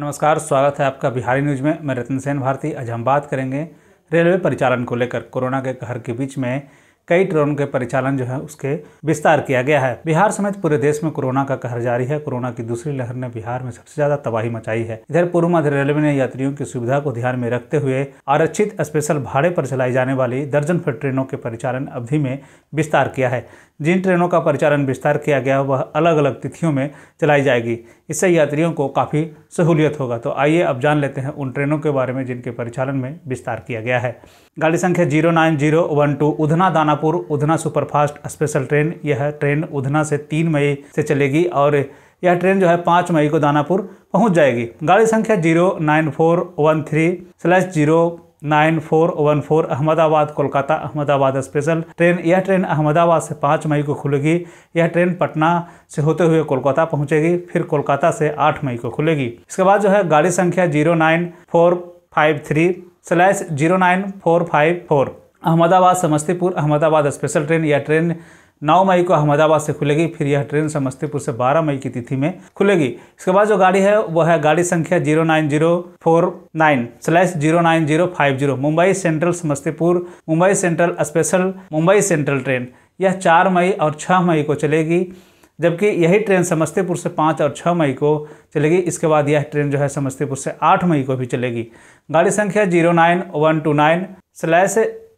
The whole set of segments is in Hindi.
नमस्कार स्वागत है आपका बिहारी न्यूज में मैं रतन सेन भारती आज हम बात करेंगे रेलवे परिचालन को लेकर कोरोना के कहर के बीच में कई ट्रेनों के परिचालन जो है उसके विस्तार किया गया है बिहार समेत पूरे देश में कोरोना का कहर जारी है कोरोना की दूसरी लहर ने बिहार में सबसे ज्यादा तबाही मचाई है इधर पूर्व मध्य रेलवे ने यात्रियों की सुविधा को ध्यान में रखते हुए आरक्षित स्पेशल भाड़े पर चलाई जाने वाली दर्जन फिर ट्रेनों के परिचालन अवधि में विस्तार किया है जिन ट्रेनों का परिचालन विस्तार किया गया वह अलग अलग तिथियों में चलाई जाएगी इससे यात्रियों को काफ़ी सहूलियत होगा तो आइए अब जान लेते हैं उन ट्रेनों के बारे में जिनके परिचालन में विस्तार किया गया है गाड़ी संख्या zero nine zero one two Udhna दाना Danapur Udhna superfast special train यह ट्रेन उधना से तीन मई से चलेगी और यह ट्रेन जो है पाँच मई को दानापुर पहुंच जाएगी गाड़ी संख्या zero nine four one three slash zero nine four one four Ahmedabad Kolkata Ahmedabad special train यह ट्रेन अहमदाबाद से पाँच मई को खुलेगी यह ट्रेन पटना से होते हुए कोलकाता पहुंचेगी फिर कोलकाता से आठ मई को खुलेगी इसके बाद जो है गाड़ी संख्या zero nine four five three slash zero nine four five four Ahmedabad Samastipur Ahmedabad special train यह ट्रेन 9 मई को अहमदाबाद से खुलेगी फिर यह ट्रेन समस्तीपुर से 12 मई की तिथि में खुलेगी इसके बाद जो गाड़ी है वह है गाड़ी संख्या zero nine zero four nine slash zero nine zero five zero Mumbai Central Samastipur Mumbai central special Mumbai Central train यह चार मई और छः मई को चलेगी जबकि यही ट्रेन समस्तीपुर से पाँच और छः मई को चलेगी इसके बाद यह ट्रेन जो है समस्तीपुर से आठ मई को भी चलेगी गाड़ी संख्या zero nine one two nine slash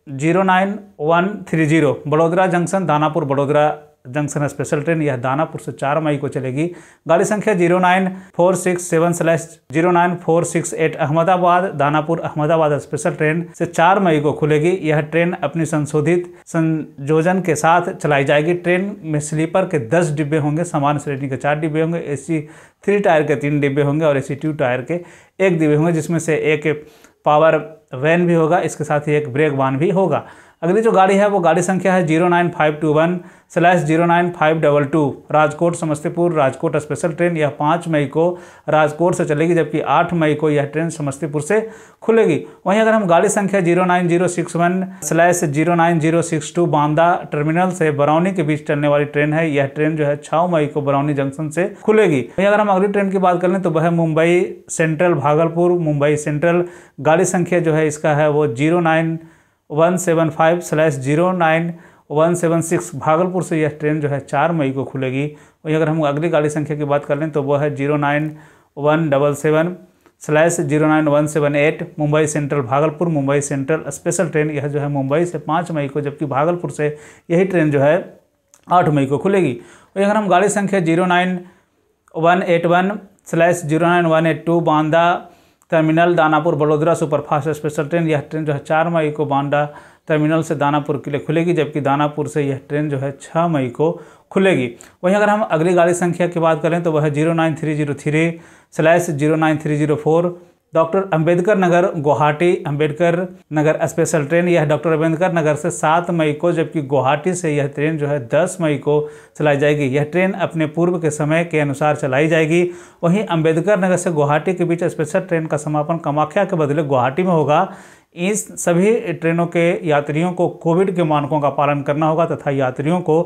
zero nine one three zero Vadodara junction Danapur Vadodara junction special train यह दानापुर से चार मई को चलेगी गाड़ी संख्या zero nine four six seven slash zero nine four six eight Ahmedabad Danapur Ahmedabad special train से चार मई को खुलेगी यह ट्रेन अपनी संशोधित संयोजन के साथ चलाई जाएगी ट्रेन में स्लीपर के दस डिब्बे होंगे सामान्य श्रेणी के चार डिब्बे होंगे ए थ्री टायर के तीन डिब्बे होंगे और ए टू टायर के एक डिब्बे होंगे जिसमें से एक पावर वैन भी होगा इसके साथ ही एक ब्रेक वान भी होगा अगली जो गाड़ी है वो गाड़ी संख्या है zero nine five two one slash zero nine five double two Rajkot Samastipur Rajkot special train यह पाँच मई को राजकोट से चलेगी जबकि आठ मई को यह ट्रेन समस्तीपुर से खुलेगी वहीं अगर हम गाड़ी संख्या zero nine zero six one slash zero nine zero six two Banda terminal से बरौनी के बीच चलने वाली ट्रेन है यह ट्रेन जो है छः मई को बरौनी जंक्शन से खुलेगी वहीं अगर हम अगली ट्रेन की बात कर लें तो वह मुंबई सेंट्रल भागलपुर मुंबई सेंट्रल गाड़ी संख्या जो है इसका है वो zero nine one seven five slash zero nine one seven six Bhagalpur से यह ट्रेन जो है चार मई को खुलेगी वहीं अगर हम अगली गाड़ी संख्या की बात कर लें तो वह है zero nine one double seven slash zero nine one seven eight Mumbai central Bhagalpur Mumbai central special train यह जो है मुंबई से पाँच मई को जबकि भागलपुर से यही ट्रेन जो है आठ मई को खुलेगी वहीं अगर हम गाड़ी संख्या zero nine one eight one slash zero nine one eight two Banda terminal Danapur Vadodara superfast special train यह ट्रेन जो है चार मई को बांडा टर्मिनल से दानापुर के लिए खुलेगी जबकि दानापुर से यह ट्रेन जो है छः मई को खुलेगी वहीं अगर हम अगली गाड़ी संख्या की बात करें तो वह zero nine three zero three slash zero nine three zero four doctor Ambedkar Nagar Guwahati Ambedkar Nagar special train यह डॉक्टर अंबेडकर नगर से 7 मई को जबकि गुवाहाटी से यह ट्रेन जो है 10 मई को चलाई जाएगी यह ट्रेन अपने पूर्व के समय के अनुसार चलाई जाएगी वहीं अंबेडकर नगर से गुवाहाटी के बीच स्पेशल ट्रेन का समापन कमाख्या के बदले गुवाहाटी में होगा इन सभी ट्रेनों के यात्रियों को कोविड के मानकों का पालन करना होगा तथा यात्रियों को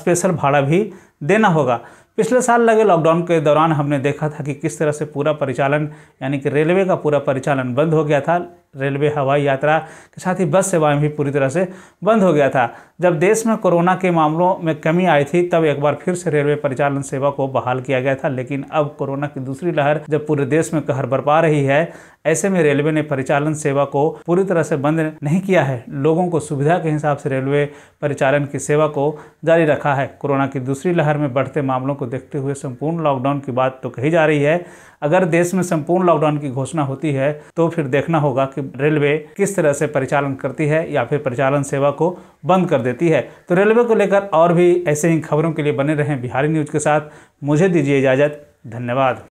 स्पेशल भाड़ा भी देना होगा पिछले साल लगे लॉकडाउन के दौरान हमने देखा था कि किस तरह से पूरा परिचालन यानी कि रेलवे का पूरा परिचालन बंद हो गया था रेलवे हवाई यात्रा के साथ ही बस सेवाएं भी पूरी तरह से बंद हो गया था जब देश में कोरोना के मामलों में कमी आई थी तब एक बार फिर से रेलवे परिचालन सेवा को बहाल किया गया था लेकिन अब कोरोना की दूसरी लहर जब पूरे देश में कहर बरपा रही है ऐसे में रेलवे ने परिचालन सेवा को पूरी तरह से बंद नहीं किया है लोगों को सुविधा के हिसाब से रेलवे परिचालन की सेवा को जारी रखा है कोरोना की दूसरी लहर में बढ़ते मामलों को देखते हुए संपूर्ण लॉकडाउन की बात तो कही जा रही है अगर देश में संपूर्ण लॉकडाउन की घोषणा होती है तो फिर देखना होगा कि रेलवे किस तरह से परिचालन करती है या फिर परिचालन सेवा को बंद कर देती है तो रेलवे को लेकर और भी ऐसे ही खबरों के लिए बने रहें बिहारी न्यूज के साथ मुझे दीजिए इजाज़त धन्यवाद